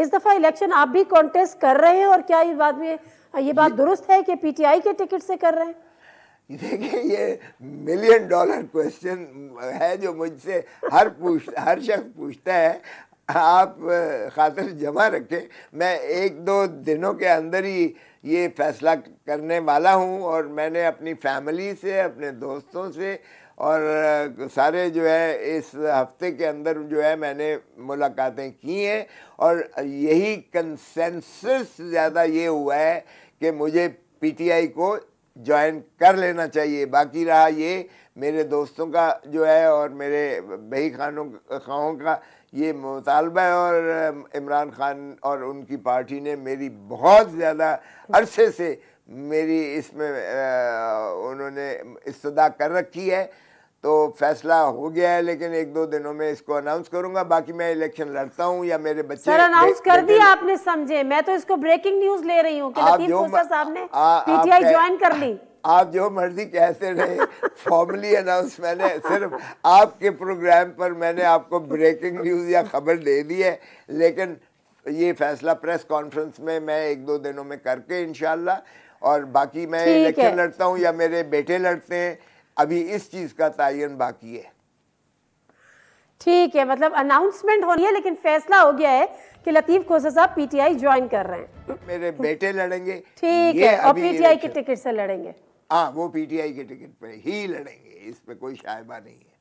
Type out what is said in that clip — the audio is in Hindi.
इस दफ़ा इलेक्शन आप भी कॉन्टेस्ट कर रहे हैं और क्या इस बात में ये बात दुरुस्त है कि पीटीआई के टिकट से कर रहे हैं देखिए ये मिलियन डॉलर क्वेश्चन है जो मुझसे हर पूछ हर शख्स पूछता है आप खातिर जमा रखें मैं एक दो दिनों के अंदर ही ये फैसला करने वाला हूँ और मैंने अपनी फैमिली से अपने दोस्तों से और सारे जो है इस हफ्ते के अंदर जो है मैंने मुलाकातें की हैं और यही कंसेंसस ज़्यादा ये हुआ है कि मुझे पीटीआई को ज्वाइन कर लेना चाहिए बाकी रहा ये मेरे दोस्तों का जो है और मेरे बही खानों खाओं का ये मुतालबा है और इमरान खान और उनकी पार्टी ने मेरी बहुत ज़्यादा अरसे से मेरी इसमें उन्होंने इस्तः कर रखी है तो फैसला हो गया है लेकिन एक दो दिनों में इसको अनाउंस करूंगा बाकी मैं इलेक्शन लड़ता हूं या मेरे बच्चे सर अनाउंस कर दिया आपने समझे मैं तो इसको ब्रेकिंग न्यूज ले रही हूं कि लतीफ मूसा साहब ने पीटीआई ज्वाइन कर ली आप जो मर्जी कहते रहे फॉर्मली अनाउंस मैंने सिर्फ आपके प्रोग्राम पर मैंने आपको ब्रेकिंग न्यूज या खबर दे दी है लेकिन ये फैसला प्रेस कॉन्फ्रेंस में मैं एक दो दिनों में करके इनशाला और बाकी मैं इलेक्शन लड़ता हूँ या मेरे बेटे लड़ते हैं अभी इस चीज का तयन बाकी है ठीक है मतलब अनाउंसमेंट हो रही है लेकिन फैसला हो गया है कि लतीफ खोसा साहब पीटीआई ज्वाइन कर रहे हैं मेरे बेटे लड़ेंगे ठीक है और पीटीआई की टिकट से लड़ेंगे हाँ वो पीटीआई के टिकट पे ही लड़ेंगे इसमें कोई शायबा नहीं है